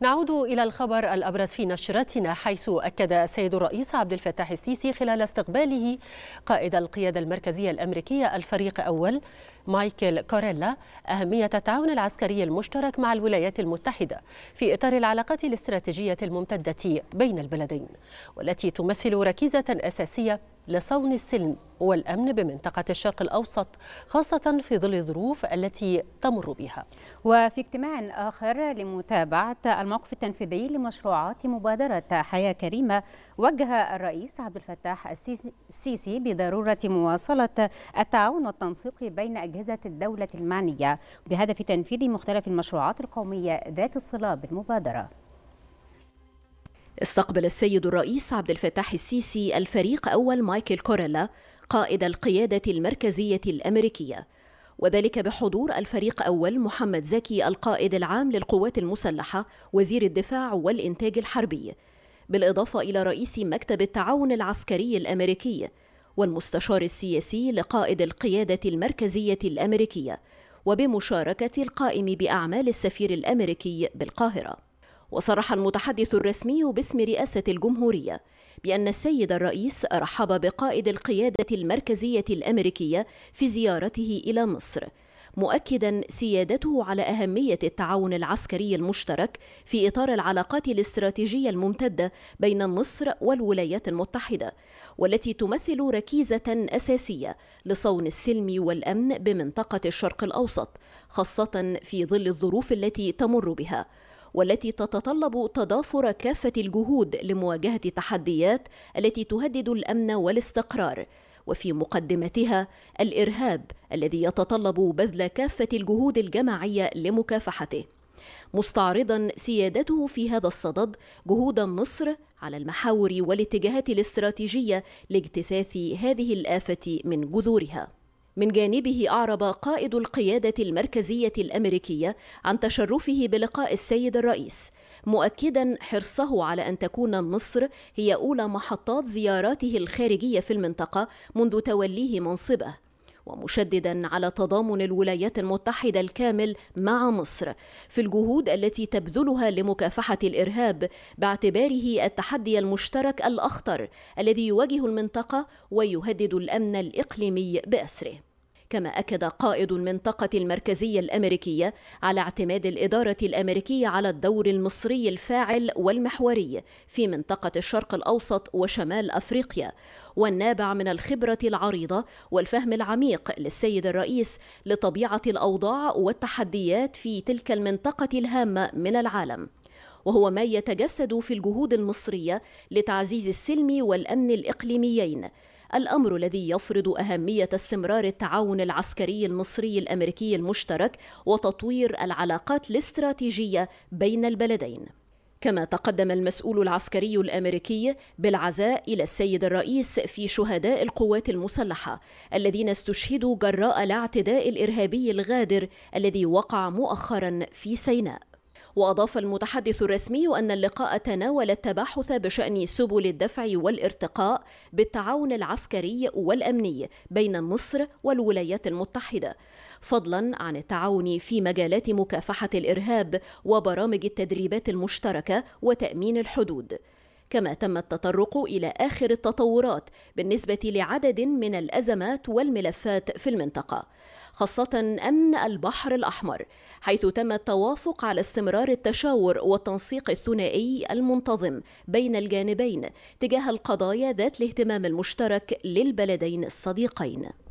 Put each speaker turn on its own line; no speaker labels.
نعود إلى الخبر الأبرز في نشرتنا حيث أكد السيد الرئيس عبد الفتاح السيسي خلال استقباله قائد القيادة المركزية الأمريكية الفريق أول مايكل كوريلا أهمية التعاون العسكري المشترك مع الولايات المتحدة في إطار العلاقات الاستراتيجية الممتدة بين البلدين والتي تمثل ركيزة أساسية لصون السلم والأمن بمنطقة الشرق الأوسط خاصة في ظل الظروف التي تمر بها وفي اجتماع آخر لمتابعة الموقف التنفيذي لمشروعات مبادرة حياة كريمة وجه الرئيس عبد الفتاح السيسي بضرورة مواصلة التعاون والتنسيق بين أجهزة الدولة المعنية بهدف تنفيذ مختلف المشروعات القومية ذات الصلة
بالمبادرة استقبل السيد الرئيس عبد الفتاح السيسي الفريق أول مايكل كوريلا قائد القيادة المركزية الأمريكية وذلك بحضور الفريق أول محمد زكي القائد العام للقوات المسلحة وزير الدفاع والإنتاج الحربي بالإضافة إلى رئيس مكتب التعاون العسكري الأمريكي والمستشار السياسي لقائد القيادة المركزية الأمريكية وبمشاركة القائم بأعمال السفير الأمريكي بالقاهرة وصرح المتحدث الرسمي باسم رئاسة الجمهورية بأن السيد الرئيس رحب بقائد القيادة المركزية الأمريكية في زيارته إلى مصر مؤكدا سيادته على أهمية التعاون العسكري المشترك في إطار العلاقات الاستراتيجية الممتدة بين مصر والولايات المتحدة والتي تمثل ركيزة أساسية لصون السلم والأمن بمنطقة الشرق الأوسط خاصة في ظل الظروف التي تمر بها والتي تتطلب تضافر كافة الجهود لمواجهة التحديات التي تهدد الأمن والاستقرار وفي مقدمتها الارهاب الذي يتطلب بذل كافه الجهود الجماعيه لمكافحته مستعرضا سيادته في هذا الصدد جهود مصر على المحاور والاتجاهات الاستراتيجيه لاجتثاث هذه الافه من جذورها من جانبه أعرب قائد القيادة المركزية الأمريكية عن تشرفه بلقاء السيد الرئيس مؤكدا حرصه على أن تكون مصر هي أولى محطات زياراته الخارجية في المنطقة منذ توليه منصبه ومشددا على تضامن الولايات المتحدة الكامل مع مصر في الجهود التي تبذلها لمكافحة الإرهاب باعتباره التحدي المشترك الأخطر الذي يواجه المنطقة ويهدد الأمن الإقليمي بأسره كما أكد قائد المنطقة المركزية الأمريكية على اعتماد الإدارة الأمريكية على الدور المصري الفاعل والمحوري في منطقة الشرق الأوسط وشمال أفريقيا والنابع من الخبرة العريضة والفهم العميق للسيد الرئيس لطبيعة الأوضاع والتحديات في تلك المنطقة الهامة من العالم وهو ما يتجسد في الجهود المصرية لتعزيز السلم والأمن الإقليميين الأمر الذي يفرض أهمية استمرار التعاون العسكري المصري الأمريكي المشترك وتطوير العلاقات الاستراتيجية بين البلدين كما تقدم المسؤول العسكري الامريكي بالعزاء الى السيد الرئيس في شهداء القوات المسلحه الذين استشهدوا جراء الاعتداء الارهابي الغادر الذي وقع مؤخرا في سيناء وأضاف المتحدث الرسمي أن اللقاء تناول التباحث بشأن سبل الدفع والارتقاء بالتعاون العسكري والأمني بين مصر والولايات المتحدة فضلا عن التعاون في مجالات مكافحة الإرهاب وبرامج التدريبات المشتركة وتأمين الحدود كما تم التطرق إلى آخر التطورات بالنسبة لعدد من الأزمات والملفات في المنطقة خاصة أمن البحر الأحمر حيث تم التوافق على استمرار التشاور والتنسيق الثنائي المنتظم بين الجانبين تجاه القضايا ذات الاهتمام المشترك للبلدين الصديقين